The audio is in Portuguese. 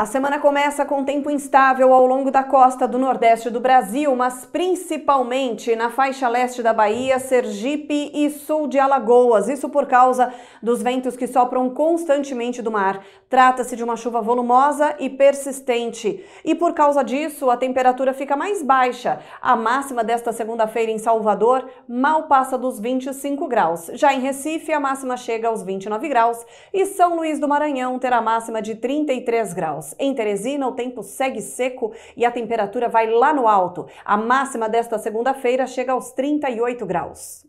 A semana começa com tempo instável ao longo da costa do Nordeste do Brasil, mas principalmente na faixa leste da Bahia, Sergipe e sul de Alagoas. Isso por causa dos ventos que sopram constantemente do mar. Trata-se de uma chuva volumosa e persistente. E por causa disso, a temperatura fica mais baixa. A máxima desta segunda-feira em Salvador mal passa dos 25 graus. Já em Recife, a máxima chega aos 29 graus. E São Luís do Maranhão terá máxima de 33 graus. Em Teresina, o tempo segue seco e a temperatura vai lá no alto. A máxima desta segunda-feira chega aos 38 graus.